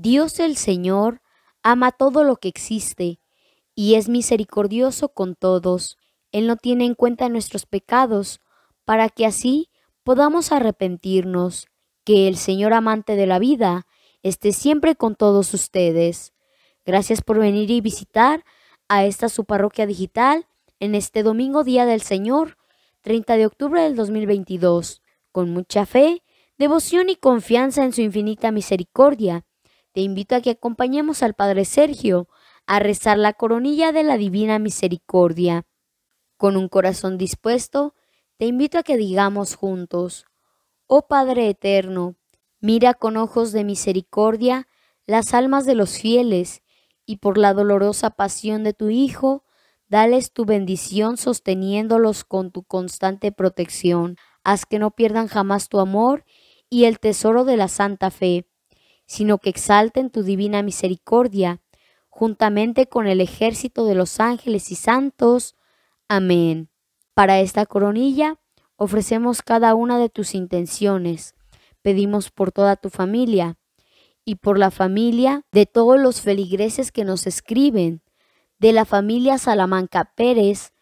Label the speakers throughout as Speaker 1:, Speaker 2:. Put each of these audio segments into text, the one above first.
Speaker 1: Dios el Señor ama todo lo que existe y es misericordioso con todos. Él no tiene en cuenta nuestros pecados para que así podamos arrepentirnos. Que el Señor amante de la vida esté siempre con todos ustedes. Gracias por venir y visitar a esta su parroquia digital en este domingo Día del Señor, 30 de octubre del 2022. Con mucha fe, devoción y confianza en su infinita misericordia, te invito a que acompañemos al Padre Sergio a rezar la coronilla de la Divina Misericordia. Con un corazón dispuesto, te invito a que digamos juntos, Oh Padre Eterno, mira con ojos de misericordia las almas de los fieles, y por la dolorosa pasión de tu Hijo, dales tu bendición sosteniéndolos con tu constante protección. Haz que no pierdan jamás tu amor y el tesoro de la santa fe sino que exalten tu divina misericordia, juntamente con el ejército de los ángeles y santos. Amén. Para esta coronilla ofrecemos cada una de tus intenciones. Pedimos por toda tu familia y por la familia de todos los feligreses que nos escriben, de la familia Salamanca Pérez,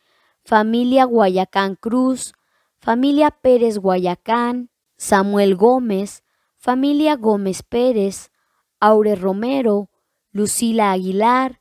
Speaker 1: familia Guayacán Cruz, familia Pérez Guayacán, Samuel Gómez, familia Gómez Pérez, Aure Romero, Lucila Aguilar,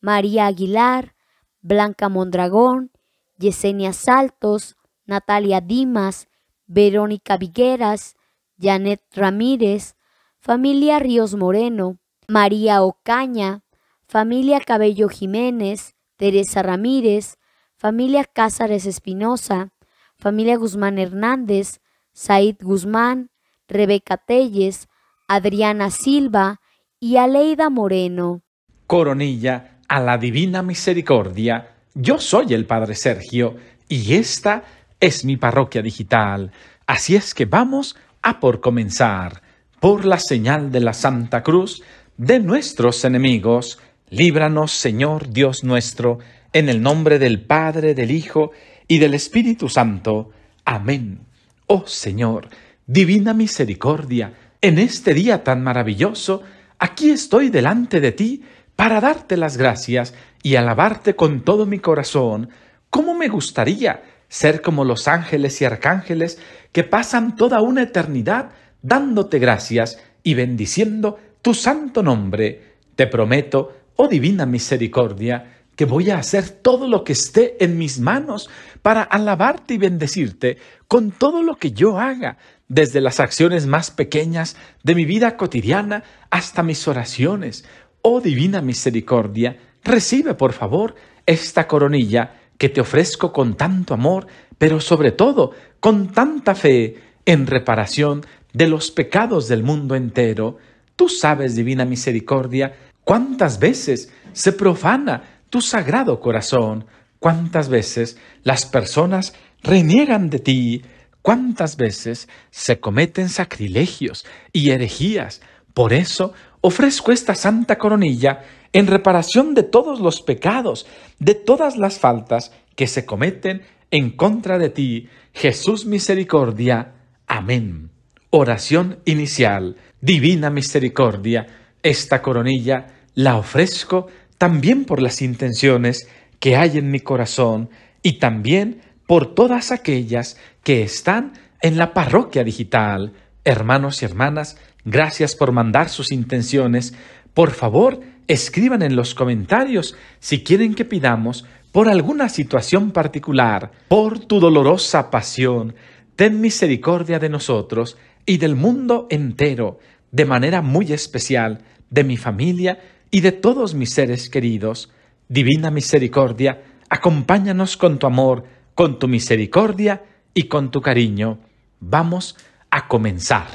Speaker 1: María Aguilar, Blanca Mondragón, Yesenia Saltos, Natalia Dimas, Verónica Vigueras, Janet Ramírez, familia Ríos Moreno, María Ocaña, familia Cabello Jiménez, Teresa Ramírez, familia Cázares Espinosa, familia Guzmán Hernández, Said Guzmán, Rebeca Telles, Adriana Silva y Aleida Moreno.
Speaker 2: Coronilla a la Divina Misericordia. Yo soy el Padre Sergio y esta es mi parroquia digital. Así es que vamos a por comenzar. Por la señal de la Santa Cruz de nuestros enemigos, líbranos Señor Dios nuestro, en el nombre del Padre, del Hijo y del Espíritu Santo. Amén. Oh Señor, Divina misericordia, en este día tan maravilloso, aquí estoy delante de ti para darte las gracias y alabarte con todo mi corazón. ¿Cómo me gustaría ser como los ángeles y arcángeles que pasan toda una eternidad dándote gracias y bendiciendo tu santo nombre? Te prometo, oh divina misericordia, que voy a hacer todo lo que esté en mis manos para alabarte y bendecirte con todo lo que yo haga, desde las acciones más pequeñas de mi vida cotidiana hasta mis oraciones. Oh divina misericordia, recibe por favor esta coronilla que te ofrezco con tanto amor, pero sobre todo con tanta fe en reparación de los pecados del mundo entero. Tú sabes, divina misericordia, cuántas veces se profana tu sagrado corazón, cuántas veces las personas reniegan de ti, cuántas veces se cometen sacrilegios y herejías. Por eso ofrezco esta santa coronilla en reparación de todos los pecados, de todas las faltas que se cometen en contra de ti, Jesús misericordia. Amén. Oración inicial. Divina misericordia, esta coronilla la ofrezco también por las intenciones que hay en mi corazón y también por todas aquellas que están en la parroquia digital. Hermanos y hermanas, gracias por mandar sus intenciones. Por favor, escriban en los comentarios si quieren que pidamos por alguna situación particular, por tu dolorosa pasión, ten misericordia de nosotros y del mundo entero, de manera muy especial, de mi familia y de todos mis seres queridos, Divina Misericordia, acompáñanos con tu amor, con tu misericordia y con tu cariño. Vamos a comenzar.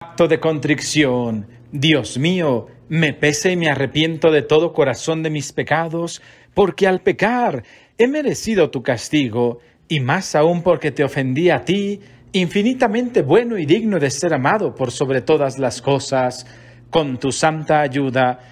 Speaker 2: Acto de contrición. Dios mío, me pese y me arrepiento de todo corazón de mis pecados, porque al pecar he merecido tu castigo, y más aún porque te ofendí a ti, infinitamente bueno y digno de ser amado por sobre todas las cosas. Con tu santa ayuda,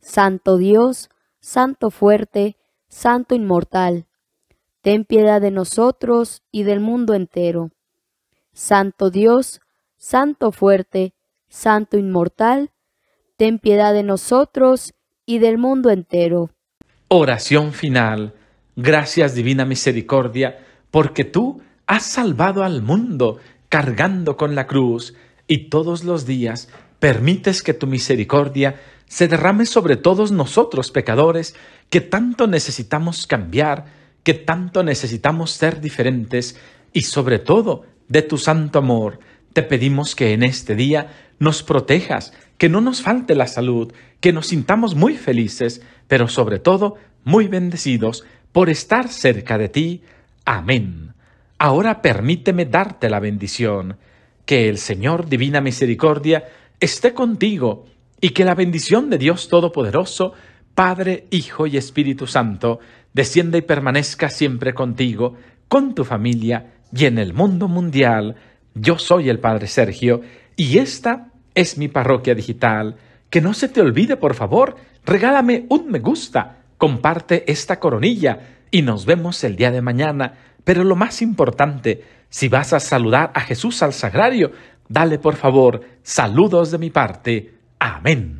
Speaker 1: Santo Dios, Santo fuerte, Santo inmortal, ten piedad de nosotros y del mundo entero. Santo Dios, Santo fuerte, Santo inmortal, ten piedad de nosotros y del mundo entero.
Speaker 2: Oración final. Gracias Divina Misericordia, porque tú has salvado al mundo cargando con la cruz y todos los días permites que tu misericordia se derrame sobre todos nosotros pecadores que tanto necesitamos cambiar, que tanto necesitamos ser diferentes y sobre todo de tu santo amor. Te pedimos que en este día nos protejas, que no nos falte la salud, que nos sintamos muy felices, pero sobre todo muy bendecidos por estar cerca de ti. Amén. Ahora permíteme darte la bendición. Que el Señor Divina Misericordia esté contigo y que la bendición de Dios Todopoderoso, Padre, Hijo y Espíritu Santo, descienda y permanezca siempre contigo, con tu familia y en el mundo mundial. Yo soy el Padre Sergio y esta es mi parroquia digital. Que no se te olvide, por favor, regálame un me gusta, comparte esta coronilla y nos vemos el día de mañana. Pero lo más importante, si vas a saludar a Jesús al Sagrario, dale por favor saludos de mi parte Amén.